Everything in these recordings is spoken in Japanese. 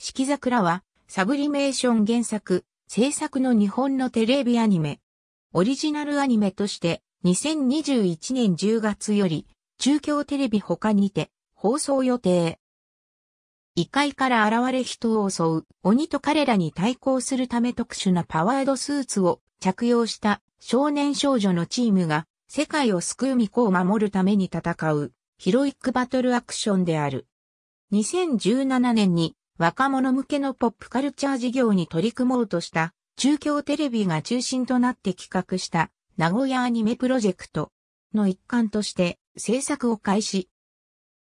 四季桜は、サブリメーション原作、制作の日本のテレビアニメ。オリジナルアニメとして、2021年10月より、中京テレビ他にて、放送予定。異界から現れ人を襲う、鬼と彼らに対抗するため特殊なパワードスーツを着用した少年少女のチームが、世界を救う巫女を守るために戦う、ヒロイックバトルアクションである。2017年に若者向けのポップカルチャー事業に取り組もうとした中京テレビが中心となって企画した名古屋アニメプロジェクトの一環として制作を開始。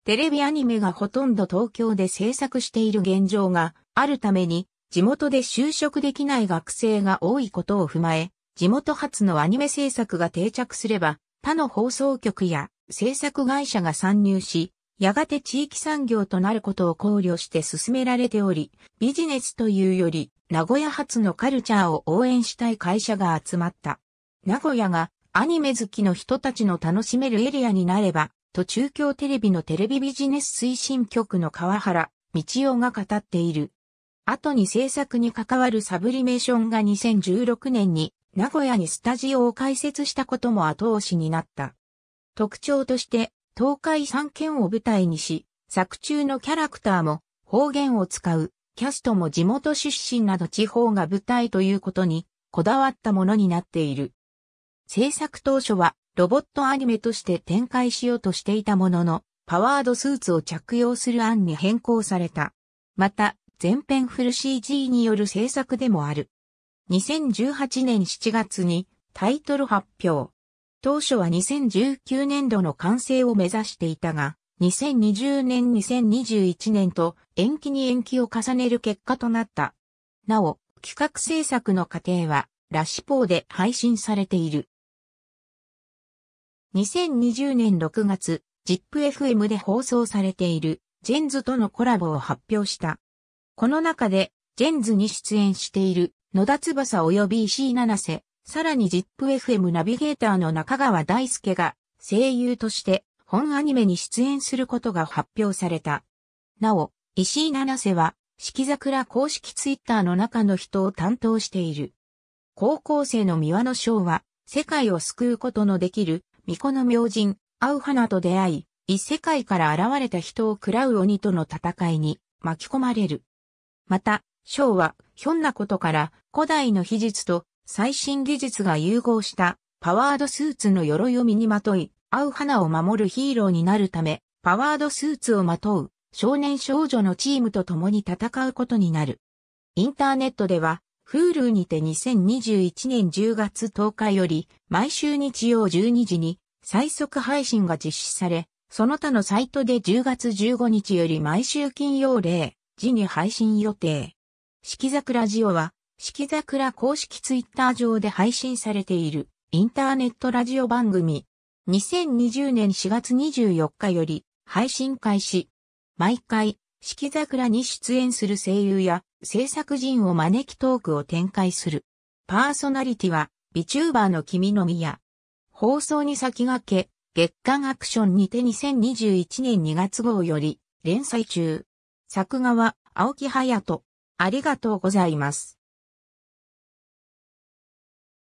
テレビアニメがほとんど東京で制作している現状があるために地元で就職できない学生が多いことを踏まえ、地元発のアニメ制作が定着すれば他の放送局や制作会社が参入し、やがて地域産業となることを考慮して進められており、ビジネスというより、名古屋発のカルチャーを応援したい会社が集まった。名古屋がアニメ好きの人たちの楽しめるエリアになれば、と中京テレビのテレビビジネス推進局の川原道夫が語っている。後に制作に関わるサブリメーションが2016年に名古屋にスタジオを開設したことも後押しになった。特徴として東海3県を舞台にし、作中のキャラクターも方言を使う、キャストも地元出身など地方が舞台ということにこだわったものになっている。制作当初はロボットアニメとして展開しようとしていたものの、パワードスーツを着用する案に変更された。また、全編フル CG による制作でもある。2018年7月にタイトル発表。当初は2019年度の完成を目指していたが、2020年2021年と延期に延期を重ねる結果となった。なお、企画制作の過程は、ラシポーで配信されている。2020年6月、ZIPFM で放送されている、ジェンズとのコラボを発表した。この中で、ジェンズに出演している、野田翼及び石井七瀬、さらに ZIPFM ナビゲーターの中川大輔が声優として本アニメに出演することが発表された。なお、石井七瀬は四季桜公式ツイッターの中の人を担当している。高校生の三輪の章は世界を救うことのできる巫女の明神、アウハナと出会い、異世界から現れた人を喰らう鬼との戦いに巻き込まれる。また、章はひょんなことから古代の秘術と最新技術が融合したパワードスーツの鎧を身にまとい、合う花を守るヒーローになるため、パワードスーツをまとう少年少女のチームと共に戦うことになる。インターネットでは、Hulu にて2021年10月10日より、毎週日曜12時に最速配信が実施され、その他のサイトで10月15日より毎週金曜0時に配信予定。四季桜ジオは、四季桜公式ツイッター上で配信されているインターネットラジオ番組。2020年4月24日より配信開始。毎回、四季桜に出演する声優や制作人を招きトークを展開する。パーソナリティは、ビチューバーの君のみや。放送に先駆け、月刊アクションにて2021年2月号より連載中。作画は、青木隼人。ありがとうございます。